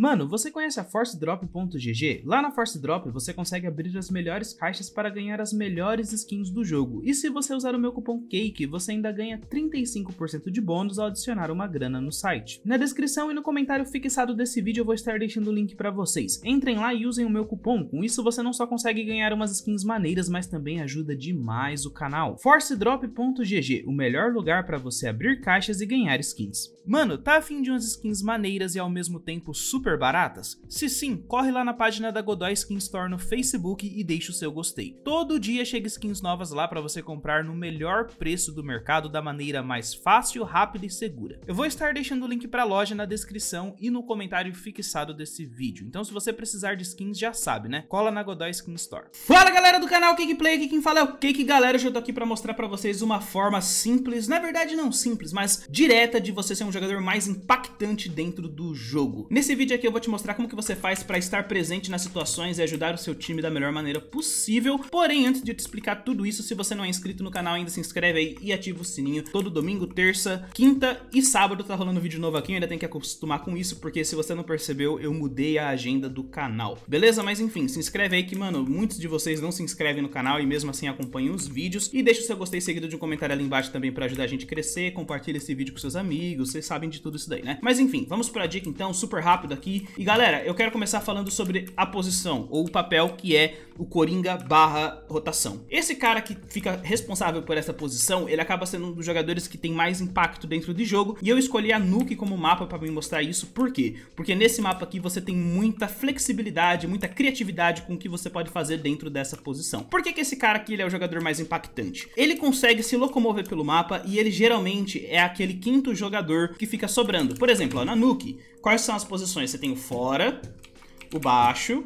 Mano, você conhece a ForceDrop.gg? Lá na ForceDrop você consegue abrir as melhores caixas para ganhar as melhores skins do jogo. E se você usar o meu cupom CAKE, você ainda ganha 35% de bônus ao adicionar uma grana no site. Na descrição e no comentário fixado desse vídeo eu vou estar deixando o link para vocês. Entrem lá e usem o meu cupom. Com isso você não só consegue ganhar umas skins maneiras, mas também ajuda demais o canal. ForceDrop.gg, o melhor lugar para você abrir caixas e ganhar skins. Mano, tá afim de umas skins maneiras e ao mesmo tempo super super baratas? Se sim, corre lá na página da Godoy Skin Store no Facebook e deixa o seu gostei. Todo dia chega skins novas lá para você comprar no melhor preço do mercado da maneira mais fácil, rápida e segura. Eu vou estar deixando o link para a loja na descrição e no comentário fixado desse vídeo. Então se você precisar de skins, já sabe, né? Cola na Godoy Skin Store. Fala galera do canal Cake Play, aqui quem fala é o Cake Galera, hoje eu tô aqui para mostrar para vocês uma forma simples, na verdade não simples, mas direta de você ser um jogador mais impactante dentro do jogo. Nesse vídeo aqui eu vou te mostrar como que você faz para estar presente nas situações e ajudar o seu time da melhor maneira possível. Porém, antes de eu te explicar tudo isso, se você não é inscrito no canal ainda, se inscreve aí e ativa o sininho. Todo domingo, terça, quinta e sábado tá rolando vídeo novo aqui, eu ainda tem que acostumar com isso, porque se você não percebeu, eu mudei a agenda do canal. Beleza? Mas enfim, se inscreve aí que, mano, muitos de vocês não se inscrevem no canal e mesmo assim acompanham os vídeos. E deixa o seu gostei seguido de um comentário ali embaixo também para ajudar a gente a crescer. Compartilha esse vídeo com seus amigos, vocês sabem de tudo isso daí, né? Mas enfim, vamos pra dica então, super rápida aqui. E galera, eu quero começar falando sobre a posição, ou o papel que é o Coringa barra rotação. Esse cara que fica responsável por essa posição, ele acaba sendo um dos jogadores que tem mais impacto dentro de jogo, e eu escolhi a Nuke como mapa para me mostrar isso, por quê? Porque nesse mapa aqui você tem muita flexibilidade, muita criatividade com o que você pode fazer dentro dessa posição. Por que que esse cara aqui ele é o jogador mais impactante? Ele consegue se locomover pelo mapa e ele geralmente é aquele quinto jogador que fica sobrando. Por exemplo, ó, na Nuke, Quais são as posições? Você tem o fora, o baixo,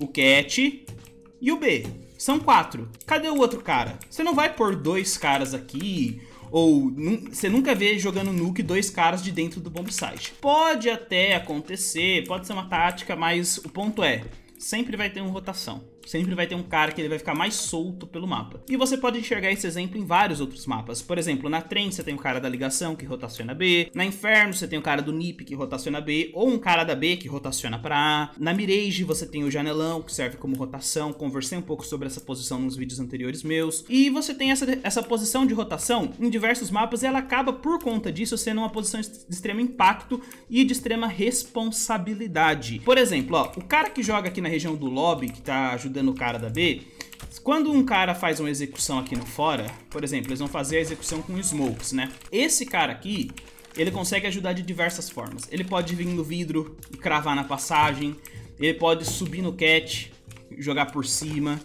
o cat e o B. São quatro. Cadê o outro cara? Você não vai pôr dois caras aqui, ou você nunca vê jogando nuke dois caras de dentro do bomb site. Pode até acontecer, pode ser uma tática, mas o ponto é, sempre vai ter uma rotação. Sempre vai ter um cara que ele vai ficar mais solto pelo mapa. E você pode enxergar esse exemplo em vários outros mapas. Por exemplo, na Trem você tem o cara da ligação que rotaciona B, na Inferno você tem o cara do NIP que rotaciona B, ou um cara da B que rotaciona pra A. Na Mirage você tem o janelão que serve como rotação, conversei um pouco sobre essa posição nos vídeos anteriores meus. E você tem essa, essa posição de rotação em diversos mapas e ela acaba por conta disso sendo uma posição de extremo impacto e de extrema responsabilidade. Por exemplo, ó, o cara que joga aqui na região do lobby, que tá ajudando dando o cara da B, quando um cara faz uma execução aqui no fora, por exemplo, eles vão fazer a execução com smokes, né? Esse cara aqui, ele consegue ajudar de diversas formas. Ele pode vir no vidro e cravar na passagem, ele pode subir no catch, jogar por cima.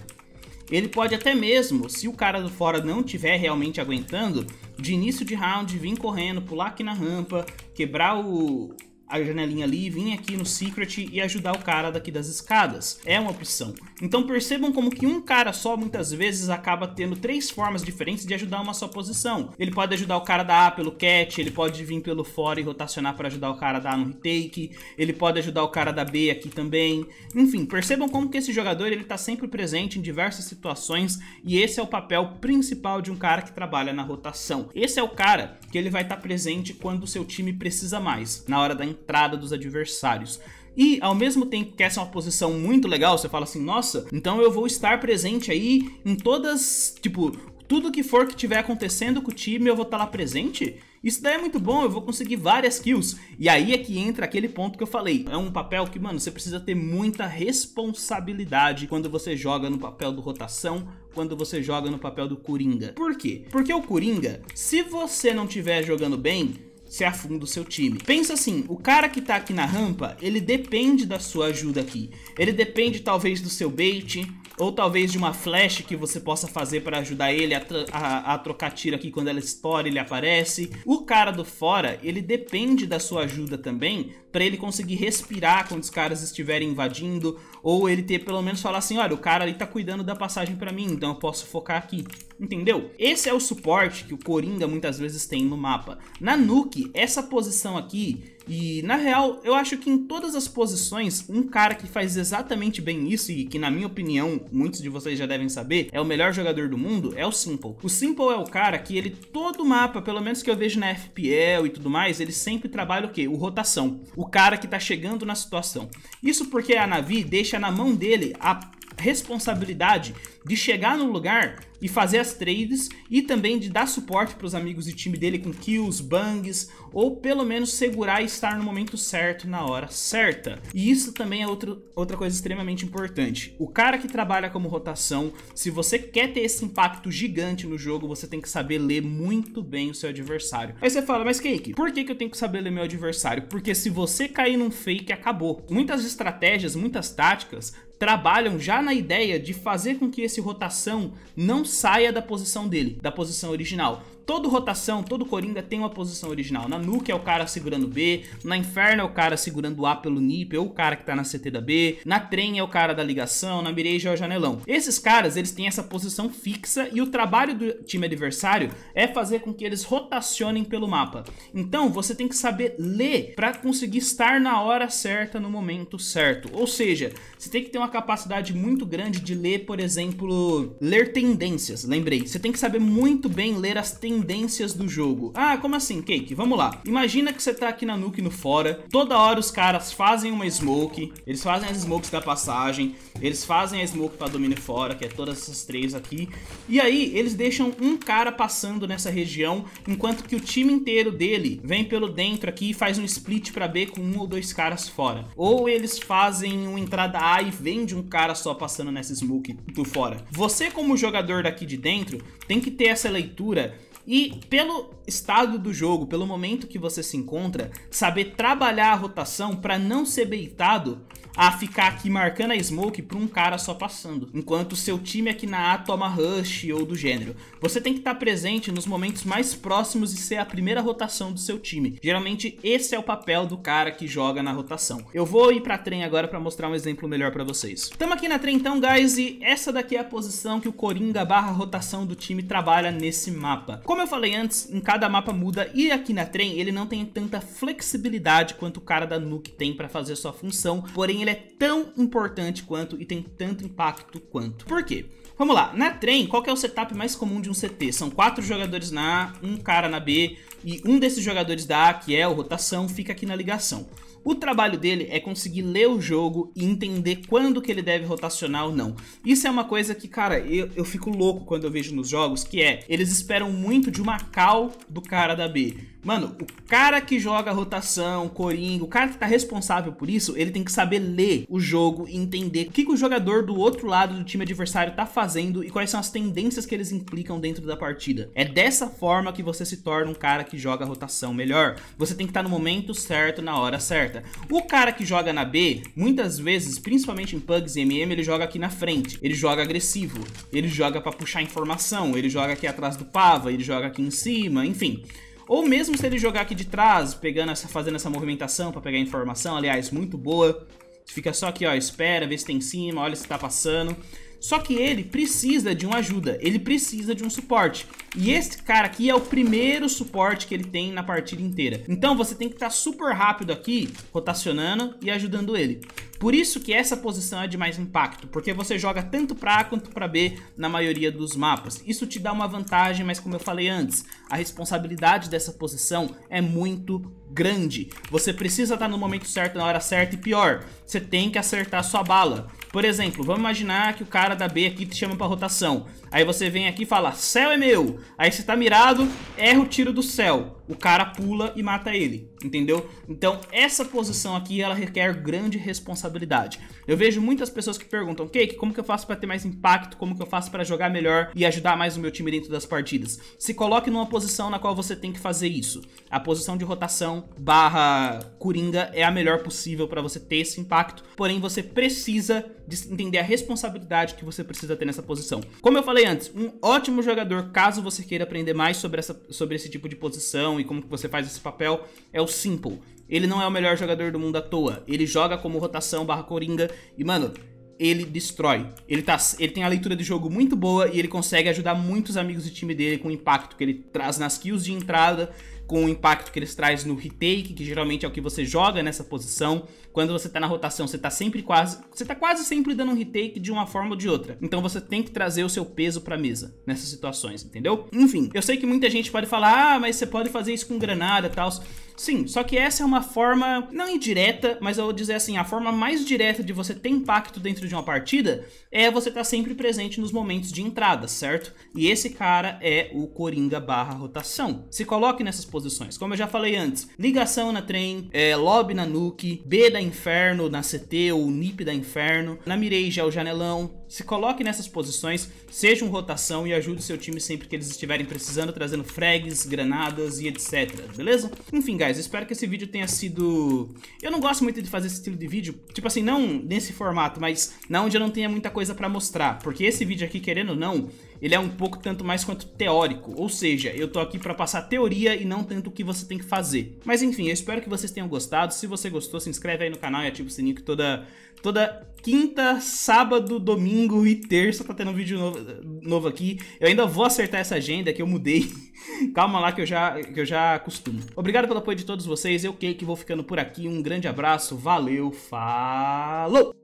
Ele pode até mesmo, se o cara do fora não tiver realmente aguentando, de início de round vir correndo, pular aqui na rampa, quebrar o, a janelinha ali e vir aqui no Secret e ajudar o cara daqui das escadas. É uma opção. Então percebam como que um cara só muitas vezes acaba tendo três formas diferentes de ajudar uma só posição. Ele pode ajudar o cara da A pelo catch, ele pode vir pelo fora e rotacionar para ajudar o cara da A no retake, ele pode ajudar o cara da B aqui também. Enfim, percebam como que esse jogador ele tá sempre presente em diversas situações e esse é o papel principal de um cara que trabalha na rotação. Esse é o cara que ele vai estar tá presente quando o seu time precisa mais, na hora da entrada dos adversários. E ao mesmo tempo que essa é uma posição muito legal, você fala assim, nossa, então eu vou estar presente aí em todas, tipo, tudo que for que tiver acontecendo com o time, eu vou estar tá lá presente. Isso daí é muito bom, eu vou conseguir várias kills. E aí é que entra aquele ponto que eu falei. É um papel que, mano, você precisa ter muita responsabilidade quando você joga no papel do rotação, quando você joga no papel do Coringa. Por quê? Porque o Coringa, se você não estiver jogando bem, se afunda o seu time. Pensa assim, o cara que tá aqui na rampa, ele depende da sua ajuda aqui. Ele depende talvez do seu bait, ou talvez de uma flash que você possa fazer para ajudar ele a, a, a, trocar tiro aqui quando ela estoura, ele aparece. O cara do fora, ele depende da sua ajuda também para ele conseguir respirar quando os caras estiverem invadindo ou ele ter pelo menos falar assim, olha, o cara ali tá cuidando da passagem para mim, então eu posso focar aqui. Entendeu? Esse é o suporte que o Coringa muitas vezes tem no mapa. Na Nuke, essa posição aqui, e na real, eu acho que em todas as posições, um cara que faz exatamente bem isso e que na minha opinião, muitos de vocês já devem saber, é o melhor jogador do mundo, é o Simple. O Simple é o cara que ele todo mapa, pelo menos que eu vejo na FPL e tudo mais, ele sempre trabalha o quê? O rotação. O cara que tá chegando na situação. Isso porque a Navi deixa deixa na mão dele a responsabilidade de chegar no lugar e fazer as trades e também de dar suporte para os amigos de time dele com kills, bangs ou pelo menos segurar e estar no momento certo na hora certa. E isso também é outro, outra coisa extremamente importante. O cara que trabalha como rotação, se você quer ter esse impacto gigante no jogo, você tem que saber ler muito bem o seu adversário. Aí você fala, mas Cake, por que, que eu tenho que saber ler meu adversário? Porque se você cair num fake, acabou. Muitas estratégias, muitas táticas trabalham já na ideia de fazer com que esse rotação não saia da posição dele, da posição original todo rotação, todo Coringa tem uma posição original. Na Nuke é o cara segurando B, na Inferno é o cara segurando A pelo NIP, ou é o cara que tá na CT da B, na Trem é o cara da ligação, na Mirage é o janelão. Esses caras, eles têm essa posição fixa e o trabalho do time adversário é fazer com que eles rotacionem pelo mapa. Então, você tem que saber ler para conseguir estar na hora certa, no momento certo. Ou seja, você tem que ter uma capacidade muito grande de ler, por exemplo, ler tendências, lembrei. Você tem que saber muito bem ler as tendências tendências do jogo. Ah, como assim, Cake? Vamos lá. Imagina que você tá aqui na Nuke no fora, toda hora os caras fazem uma smoke, eles fazem as smokes da passagem, eles fazem a smoke pra domínio fora, que é todas essas três aqui, e aí eles deixam um cara passando nessa região, enquanto que o time inteiro dele vem pelo dentro aqui e faz um split pra B com um ou dois caras fora. Ou eles fazem uma entrada A e vende um cara só passando nessa smoke do fora. Você como jogador daqui de dentro tem que ter essa leitura e pelo estado do jogo, pelo momento que você se encontra, saber trabalhar a rotação para não ser beitado a ficar aqui marcando a smoke pra um cara só passando, enquanto seu time aqui na A toma rush ou do gênero. Você tem que estar tá presente nos momentos mais próximos e ser a primeira rotação do seu time. Geralmente esse é o papel do cara que joga na rotação. Eu vou ir pra trem agora pra mostrar um exemplo melhor pra vocês. Tamo aqui na trem então, guys, e essa daqui é a posição que o Coringa barra rotação do time trabalha nesse mapa. Como eu falei antes, em cada mapa muda e aqui na trem ele não tem tanta flexibilidade quanto o cara da Nuke tem pra fazer sua função, porém ele ele é tão importante quanto e tem tanto impacto quanto. Por quê? Vamos lá, na trem, qual é o setup mais comum de um CT? São quatro jogadores na A, um cara na B e um desses jogadores da A, que é o rotação, fica aqui na ligação. O trabalho dele é conseguir ler o jogo e entender quando que ele deve rotacionar ou não. Isso é uma coisa que, cara, eu, eu fico louco quando eu vejo nos jogos, que é, eles esperam muito de uma cal do cara da B. Mano, o cara que joga rotação, coringa, o cara que tá responsável por isso, ele tem que saber ler entender o jogo e entender o que, que o jogador do outro lado do time adversário tá fazendo e quais são as tendências que eles implicam dentro da partida. É dessa forma que você se torna um cara que joga rotação melhor. Você tem que estar tá no momento certo, na hora certa. O cara que joga na B, muitas vezes, principalmente em pugs e MM, ele joga aqui na frente. Ele joga agressivo, ele joga para puxar informação, ele joga aqui atrás do pava, ele joga aqui em cima, enfim. Ou mesmo se ele jogar aqui de trás, pegando essa, fazendo essa movimentação para pegar informação, aliás, muito boa fica só aqui, ó, espera, vê se tem em cima, olha se tá passando. Só que ele precisa de uma ajuda, ele precisa de um suporte. E esse cara aqui é o primeiro suporte que ele tem na partida inteira. Então você tem que estar tá super rápido aqui, rotacionando e ajudando ele. Por isso que essa posição é de mais impacto, porque você joga tanto para A quanto para B na maioria dos mapas. Isso te dá uma vantagem, mas como eu falei antes, a responsabilidade dessa posição é muito grande. Você precisa estar tá no momento certo, na hora certa e pior, você tem que acertar sua bala. Por exemplo, vamos imaginar que o cara da B aqui te chama para rotação. Aí você vem aqui e fala, céu é meu, Aí você tá mirado, erra o tiro do céu o cara pula e mata ele, entendeu? Então, essa posição aqui, ela requer grande responsabilidade. Eu vejo muitas pessoas que perguntam, Cake, como que eu faço para ter mais impacto? Como que eu faço para jogar melhor e ajudar mais o meu time dentro das partidas? Se coloque numa posição na qual você tem que fazer isso. A posição de rotação barra coringa é a melhor possível para você ter esse impacto, porém você precisa entender a responsabilidade que você precisa ter nessa posição. Como eu falei antes, um ótimo jogador, caso você queira aprender mais sobre, essa, sobre esse tipo de posição e como que você faz esse papel é o Simple. Ele não é o melhor jogador do mundo à toa. Ele joga como rotação barra coringa e, mano, ele destrói. Ele, tá, ele tem a leitura de jogo muito boa e ele consegue ajudar muitos amigos do time dele com o impacto que ele traz nas kills de entrada com o impacto que eles trazem no retake, que geralmente é o que você joga nessa posição. Quando você tá na rotação, você tá sempre quase, você tá quase sempre dando um retake de uma forma ou de outra. Então você tem que trazer o seu peso pra mesa nessas situações, entendeu? Enfim, eu sei que muita gente pode falar: "Ah, mas você pode fazer isso com granada e tal". Sim, só que essa é uma forma não indireta, mas eu vou dizer assim, a forma mais direta de você ter impacto dentro de uma partida é você estar tá sempre presente nos momentos de entrada, certo? E esse cara é o Coringa/rotação. barra Se coloque nessas posições posições. Como eu já falei antes, ligação na trem, é, lobby na nuke, B da inferno na CT ou NIP da inferno, na mirage é o janelão, se coloque nessas posições, seja um rotação e ajude seu time sempre que eles estiverem precisando, trazendo frags, granadas e etc, beleza? Enfim, guys, espero que esse vídeo tenha sido... Eu não gosto muito de fazer esse estilo de vídeo, tipo assim, não nesse formato, mas na onde eu não tenha muita coisa pra mostrar, porque esse vídeo aqui, querendo ou não, ele é um pouco tanto mais quanto teórico, ou seja, eu tô aqui pra passar teoria e não tanto o que você tem que fazer. Mas enfim, eu espero que vocês tenham gostado, se você gostou, se inscreve aí no canal e ativa o sininho que toda, toda quinta, sábado, domingo, domingo e terça tá tendo um vídeo novo, novo aqui. Eu ainda vou acertar essa agenda que eu mudei. Calma lá que eu já que eu já acostumo. Obrigado pelo apoio de todos vocês. Eu que vou ficando por aqui. Um grande abraço. Valeu. Falou.